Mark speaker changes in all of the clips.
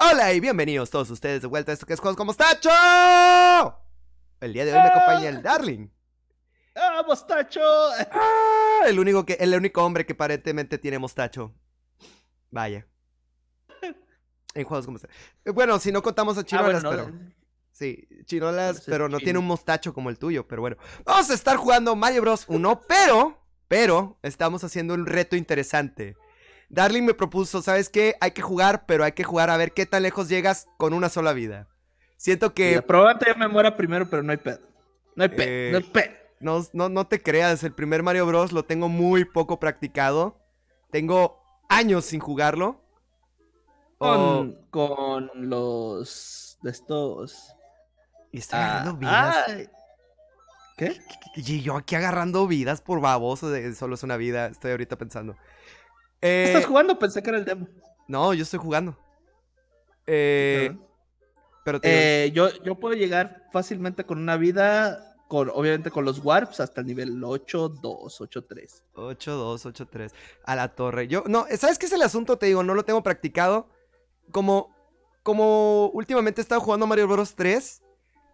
Speaker 1: Hola y bienvenidos todos ustedes de vuelta a esto que es Juegos con Mostacho. El día de hoy me acompaña el Darling. ¡Ah, mostacho! el, único que, el único hombre que aparentemente tiene mostacho. Vaya. En juegos como Mostacho. Eh, bueno, si no contamos a ah, Chinolas, pero. Eh, sí, Chinolas, pero no tiene un mostacho como el tuyo, pero bueno. Vamos a estar jugando Mario Bros. 1, pero pero estamos haciendo un reto interesante. Darling me propuso, ¿sabes qué? Hay que jugar, pero hay que jugar a ver qué tan lejos llegas con una sola vida. Siento que...
Speaker 2: probablemente yo me muera primero, pero no hay
Speaker 1: pedo. No hay pedo, eh, no hay pedo. No, te creas, el primer Mario Bros. lo tengo muy poco practicado. Tengo años sin jugarlo.
Speaker 2: Con, con los de estos. Y está ah,
Speaker 1: y yo aquí agarrando vidas por baboso de solo es una vida.
Speaker 2: Estoy ahorita pensando. ¿Estás eh, jugando? Pensé que era el demo. No, yo estoy jugando. Eh, pero eh, yo, yo puedo llegar fácilmente con una vida, con, obviamente con los warps, hasta el nivel 8-2, 8-3. 8-2,
Speaker 1: 8-3. A la torre. Yo, no, ¿sabes qué es el asunto? Te digo, no lo tengo practicado. Como, como últimamente he estado jugando Mario Bros. 3,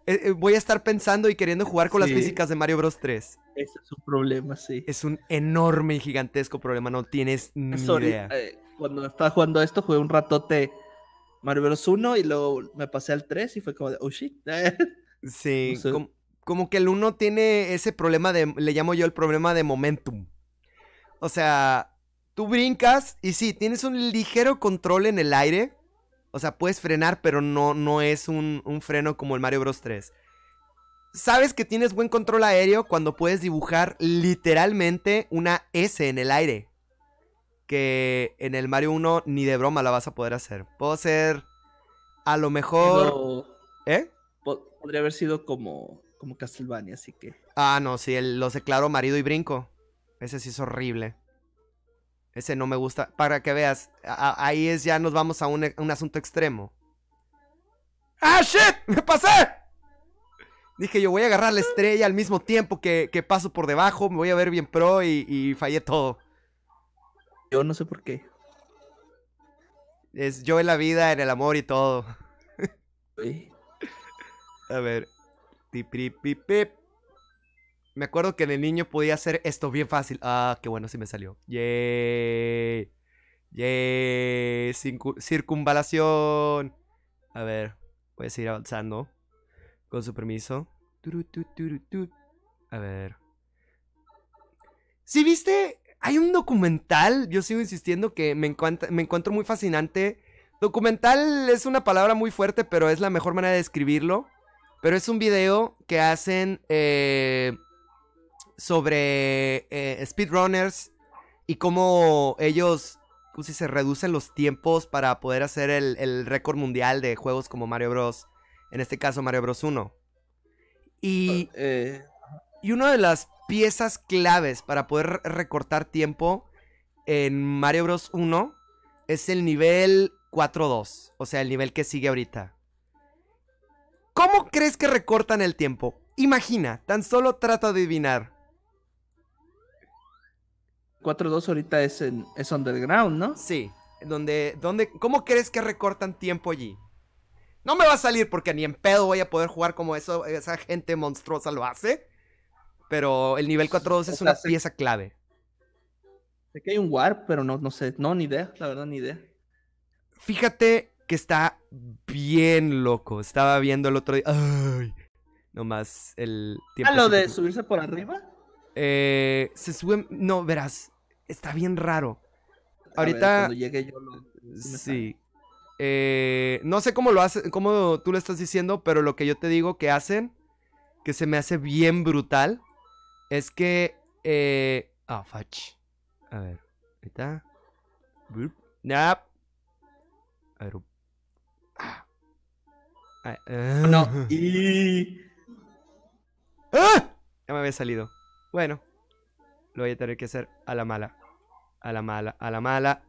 Speaker 1: eh, eh, voy a estar pensando y queriendo jugar con las físicas de Mario Bros 3. Ese es un problema, sí. Es un enorme y
Speaker 2: gigantesco problema, no tienes ni idea. Eh, cuando estaba jugando esto, jugué un ratote Mario Bros 1 y luego me pasé al 3 y fue como de, oh shit. sí,
Speaker 1: como, que el 1 tiene ese problema de, le llamo yo el problema de momentum. O sea, tú brincas y sí, tienes un ligero control en el aire o sea, puedes frenar, pero no, no es un, un freno como el Mario Bros 3. Sabes que tienes buen control aéreo cuando puedes dibujar literalmente una S en el aire. Que en el Mario 1 ni de broma la vas a poder hacer. Puedo ser a lo mejor...
Speaker 2: ¿Eh? Podría haber sido como,
Speaker 1: como Castlevania, así que... Ah, no, sí, lo los declaro marido y brinco. Ese sí es horrible. Ese no me gusta. Para que veas, ahí es ya nos vamos a un, asunto extremo. ¡Ah, shit! ¡Me pasé! Dije, yo voy a agarrar la estrella al mismo tiempo que, que paso por debajo, me voy a ver bien pro y, y fallé todo. Yo no sé por qué. Es yo en la vida, en el amor y todo. a ver. pip. Me acuerdo que de niño podía hacer esto bien fácil. Ah, qué bueno, sí me salió. Yay. Yay. circunvalación. A ver, voy a seguir avanzando. Con su permiso. A ver. Si viste, hay un documental. Yo sigo insistiendo que me, me encuentro muy fascinante. Documental es una palabra muy fuerte, pero es la mejor manera de describirlo. Pero es un video que hacen eh, sobre eh, speedrunners y cómo ellos si se reducen los tiempos para poder hacer el, récord mundial de juegos como Mario Bros. En este caso, Mario Bros. 1. Y, ah, eh, y una de las piezas claves para poder recortar tiempo en Mario Bros. 1 es el nivel 4-2, o sea, el nivel que sigue ahorita. ¿Cómo crees que recortan el tiempo? Imagina, tan solo trato de adivinar. 4-2 ahorita es, en, es underground, ¿no? Sí. Donde, donde, ¿Cómo crees que recortan tiempo allí? No me va a salir porque ni en pedo voy a poder jugar como eso, esa gente monstruosa lo hace. Pero el nivel 4-2 es una pieza clave. Sé que hay un warp, pero no, no sé. No, ni idea, la verdad, ni idea. Fíjate que está bien loco. Estaba viendo el otro día. Ay, nomás el ah, tiempo. Ah, lo de subirse por arriba. Eh, se sube. No, verás. Está bien raro. Ahorita. cuando yo Sí. Eh, no sé cómo lo hace, cómo tú lo estás diciendo, pero lo que yo te digo que hacen, que se me hace bien brutal, es que. Eh, ah, eh... oh, fach. A ver. Ahorita. Nap. A ver. Ah. No. Y. Ah, ya me había salido. Bueno, lo voy a tener que hacer a la mala. A la mala, a la mala.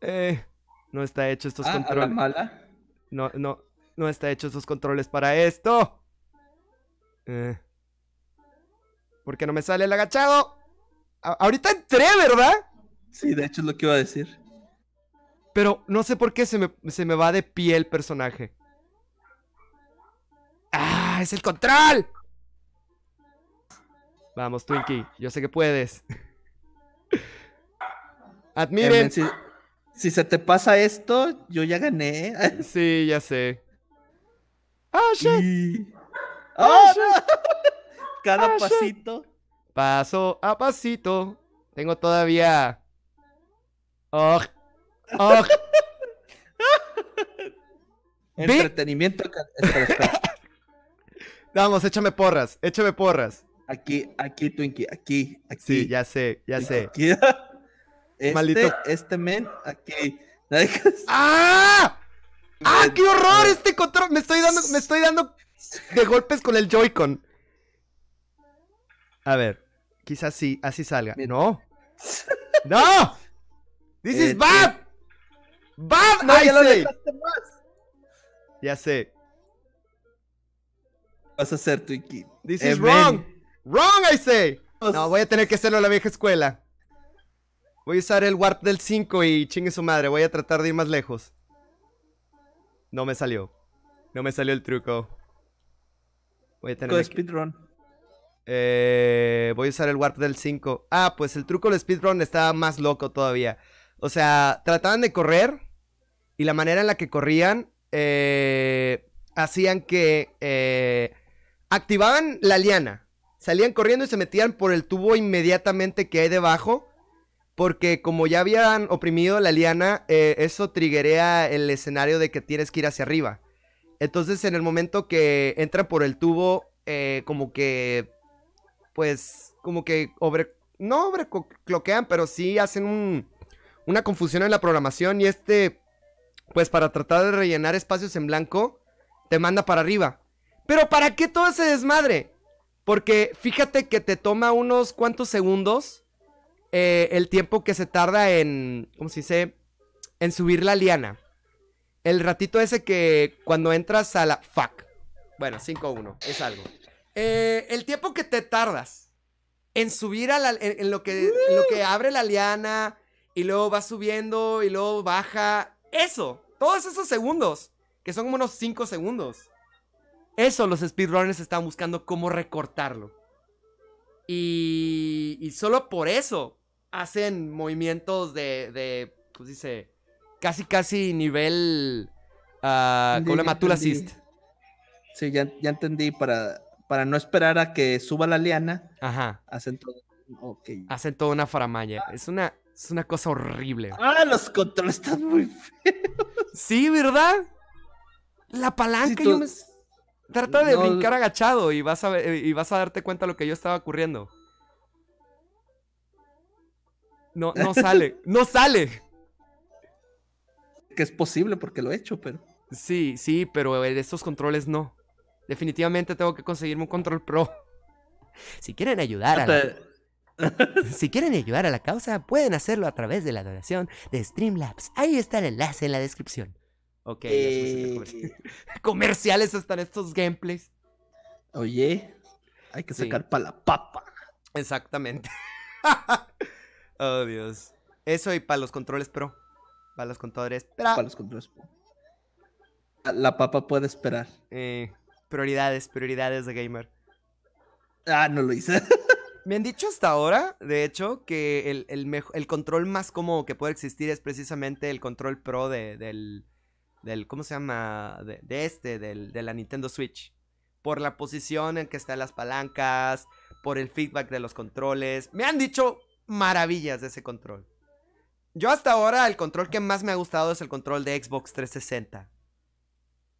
Speaker 1: Eh, no está hecho estos controles. Ah, ¿A la mala? No, no, no está hecho estos controles para esto. Eh. ¿Por qué no me sale el agachado? ahorita entré, ¿verdad? Sí, de hecho es lo que iba a decir. Pero no sé por qué se me, se me va de pie el personaje. ¡Ah! ¡Es el control! Vamos, Twinkie, yo sé que puedes.
Speaker 2: Admiren. Si, se te pasa esto, yo ya gané. sí, ya sé. ¡Ah, ah shit! Ah, ah, Cada pasito.
Speaker 1: Paso a pasito. Tengo todavía. ¡Oh! ¡Oh! Entretenimiento. Vamos, échame porras, échame porras. Aquí, aquí, Twinkie, aquí, aquí. Sí, ya sé, ya sé. Este, este men, aquí. ¡Ah! ¡Ah, qué horror! Este control. Me estoy dando, me estoy dando de golpes con el Joy-Con. A ver, quizás sí, así salga. ¡No! ¡No! ¡This is este. bad! ¡Bad! No, ya, ya sé. Vas a hacer, Twinkie. This eh, is wrong. Wrong, I say. No, voy a tener que hacerlo a la vieja escuela. Voy a usar el warp del 5 y chingue su madre. Voy a tratar de ir más lejos. No me salió. No me salió el truco. Voy a tener. Que... Eh, voy a usar el warp del 5. Ah, pues el truco del speedrun estaba más loco todavía. O sea, trataban de correr y la manera en la que corrían eh, hacían que eh, activaban la liana salían corriendo y se metían por el tubo inmediatamente que hay debajo. Porque como ya habían oprimido la liana, eh, eso triguea el escenario de que tienes que ir hacia arriba. Entonces en el momento que entran por el tubo, eh, como que, pues, como que obre, no bloquean, pero sí hacen una confusión en la programación y este, pues para tratar de rellenar espacios en blanco, te manda para arriba. Pero ¿para qué todo ese desmadre? Porque fíjate que te toma unos cuantos segundos eh, el tiempo que se tarda en, ¿cómo se dice? En subir la liana. El ratito ese que cuando entras a la... Fuck. Bueno, 5-1, es algo. Eh, el tiempo que te tardas en subir a la... En, lo que, en lo que abre la liana y luego va subiendo y luego baja. Eso, todos esos segundos, que son como unos 5 segundos. Eso los speedrunners están buscando cómo recortarlo. Y, y solo por eso hacen movimientos de, pues dice, casi casi
Speaker 2: nivel uh, ¿Tú la Tool Sí, ya, entendí. Para, para no esperar a que suba la liana, Ajá. hacen todo. Hacen toda
Speaker 1: una faramaya. Es una, es una cosa horrible. Ah, los
Speaker 2: controles están muy
Speaker 1: feos. Sí, ¿verdad? La palanca, yo me Trata de brincar agachado y vas, a, eh, y vas a darte cuenta de lo que yo estaba ocurriendo. No, no sale. ¡No sale! Que es posible porque lo he hecho, pero. Sí, sí, pero estos controles no. Definitivamente tengo que conseguirme un control pro. Si quieren ayudar Si quieren ayudar a la causa, pueden hacerlo a través de la donación de Streamlabs. Ahí está el enlace en la descripción. Ok, eh, comerciales. están estos gameplays. Oye, hay que sacar para la papa. Exactamente. oh, Dios. Eso y para los controles pro. Para los contadores Para los controles pro.
Speaker 2: Ah, la papa puede esperar.
Speaker 1: Eh, prioridades, prioridades de gamer. Ah, no lo hice. Me han dicho hasta ahora, de hecho, que el, el, control más cómodo que puede existir es precisamente el control pro del, del ¿cómo se llama? De, este, de la Nintendo Switch. Por la posición en que están las palancas, por el feedback de los controles. Me han dicho maravillas de ese control. Yo hasta ahora el control que más me ha gustado es el control de Xbox 360.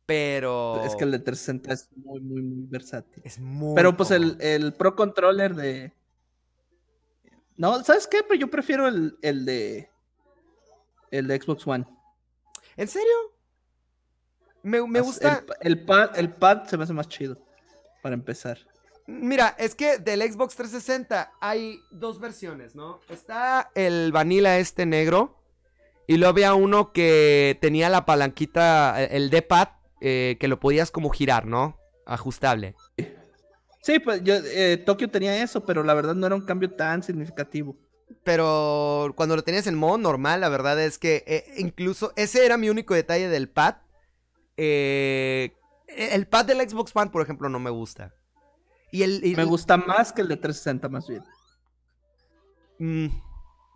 Speaker 1: Pero... Es que el de
Speaker 2: 360 es muy, muy, muy versátil. Es muy... Pero pues el, Pro Controller de... No, ¿sabes qué? Pero yo prefiero el, el de... El de Xbox One. ¿En serio? Me, gusta. El, pad, el pad se me hace más chido, para empezar.
Speaker 1: Mira, es que del Xbox 360 hay dos versiones, ¿no? Está el vanilla este negro. Y luego había uno que tenía la palanquita, eh, el D-pad, eh, que lo podías como girar, ¿no? Ajustable.
Speaker 2: Sí, pues yo, eh, Tokio tenía eso, pero la verdad no era un cambio tan significativo.
Speaker 1: Pero cuando lo tenías en modo normal, la verdad es que incluso ese era mi único detalle del pad, eh, el pad del Xbox One, por ejemplo, no me gusta.
Speaker 2: Y me gusta más que el de 360, más bien. Mm,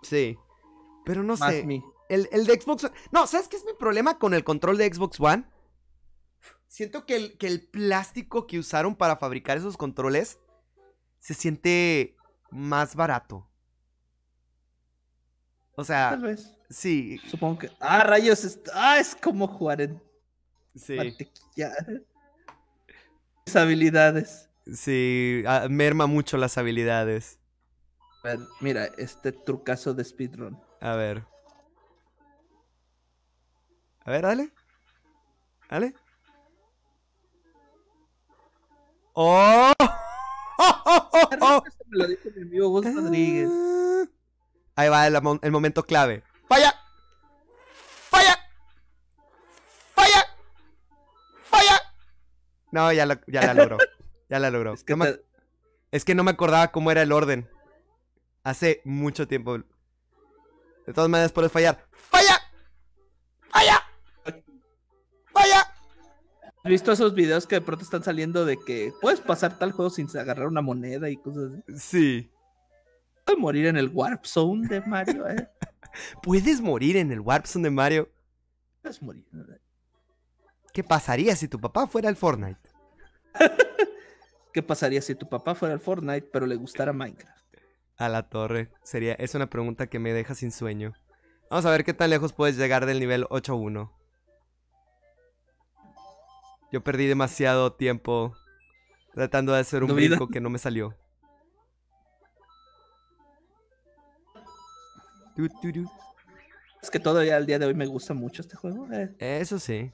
Speaker 2: sí. Pero no sé. El, de Xbox One. No, ¿sabes qué es mi problema
Speaker 1: con el control de Xbox One? Siento que el, que el plástico que usaron para fabricar esos controles se siente más barato.
Speaker 2: O sea. Tal vez. Sí. Supongo que. Ah, rayos. Ah, es como jugar en Sí. Mantequilla. Mis habilidades.
Speaker 1: Sí, ah, merma mucho las habilidades. Mira, este
Speaker 2: trucazo de speedrun. A ver. A ver, dale. Dale.
Speaker 1: ¡Oh! ¡Oh, Me lo dijo mi Ahí va el, el momento clave. ¡Vaya! No, ya, ya la logró. Ya la logró. Es que, no es que no me acordaba cómo era el orden. Hace mucho
Speaker 2: tiempo. De todas maneras puedes fallar. ¡Falla! ¡Falla! ¡Falla! ¿Has visto esos videos que de pronto están saliendo de que puedes pasar tal juego sin agarrar una moneda y cosas así? Sí. Puedes morir en el Warp Zone de Mario, eh. ¿Puedes morir en el Warp Zone de Mario? Puedes morir.
Speaker 1: ¿Qué pasaría si tu papá fuera al Fortnite?
Speaker 2: ¿Qué pasaría si tu papá fuera al Fortnite pero le gustara Minecraft?
Speaker 1: A la torre. Sería, es una pregunta que me deja sin sueño. Vamos a ver qué tan lejos puedes llegar del nivel 8-1. Yo perdí demasiado tiempo
Speaker 2: tratando de hacer un video
Speaker 1: que no me salió.
Speaker 2: Es que todavía al día de hoy me gusta mucho este juego. Eh.
Speaker 1: Eso sí.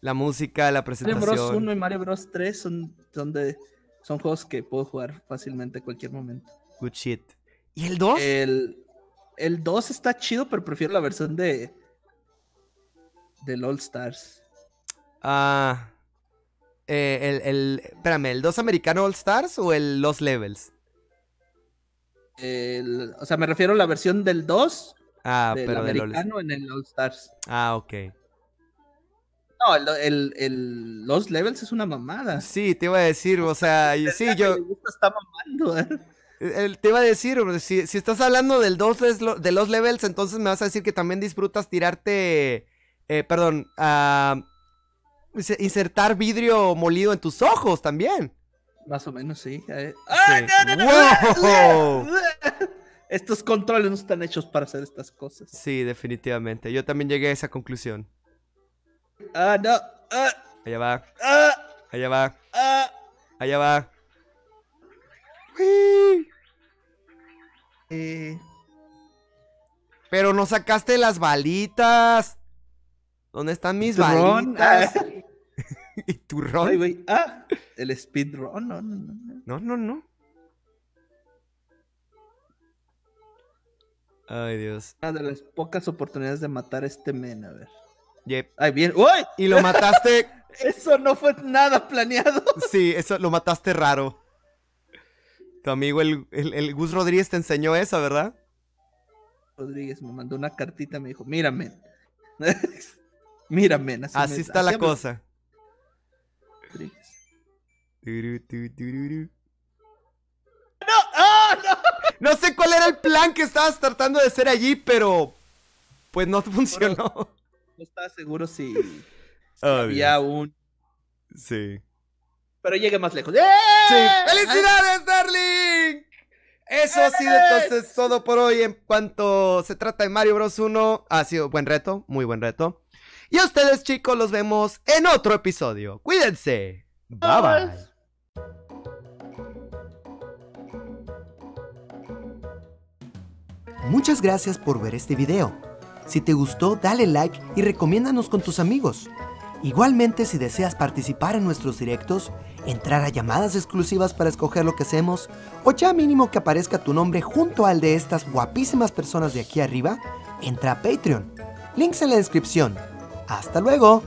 Speaker 1: La música, la presentación. Mario Bros 1 y
Speaker 2: Mario Bros 3 son, son juegos que puedo jugar fácilmente a cualquier momento. Good shit. ¿Y el 2? El, 2 está chido, pero prefiero la versión de. del All Stars. Ah. Eh, el, el. Espérame, ¿el 2 americano All Stars o el Los Levels? o sea, me refiero a la versión del 2. Ah, pero americano del en el All Stars. Ah, ok. No, el, el, Los Levels es una mamada. Sí, te iba a decir, o sea, y, sí, yo. mamando, te iba a decir, si, si estás hablando
Speaker 1: del dos, de los levels, entonces me vas a decir que también disfrutas tirarte, perdón, insertar vidrio molido en tus ojos también.
Speaker 2: Más o menos, sí. Estos controles no están hechos para hacer estas cosas.
Speaker 1: Sí, definitivamente. Yo también llegué a esa conclusión.
Speaker 2: Ah, no. Ah.
Speaker 1: Allá va. Ah. Allá va. Ah. va. Pero no sacaste las balitas. ¿Dónde están mis balitas?
Speaker 2: ¿Y tu ron? güey. el speedrun. No, no, no. No, no, no. Ay, Dios. Una de las pocas oportunidades de matar a este men, a ver bien. ¡Uy! Y lo mataste. eso no fue nada planeado. sí, eso lo
Speaker 1: mataste raro. Tu amigo el, el, Gus Rodríguez te enseñó eso, ¿verdad?
Speaker 2: Rodríguez me mandó una cartita, me dijo, mírame. mírame. Así, así está la cosa.
Speaker 1: ¡ah, ¡No! no! sé cuál era el plan que estabas tratando de hacer allí, pero pues no funcionó
Speaker 2: no seguro si, había un. Sí. Pero llegue más lejos. Sí. ¡Eh!
Speaker 1: ¡Felicidades, darling! Eso ha sido entonces todo por hoy en cuanto se trata de Mario Bros 1. Ha sido buen reto, muy buen reto. Y a ustedes, chicos, los vemos en otro episodio. Cuídense. Bye Muchas gracias por ver este video. Si te gustó, dale like y recomiéndanos con tus amigos. Igualmente, si deseas participar en nuestros directos, entrar a llamadas exclusivas para escoger lo que hacemos, o ya mínimo que aparezca tu nombre junto al de estas guapísimas personas de aquí arriba, entra a Patreon. Links en la descripción. ¡Hasta luego!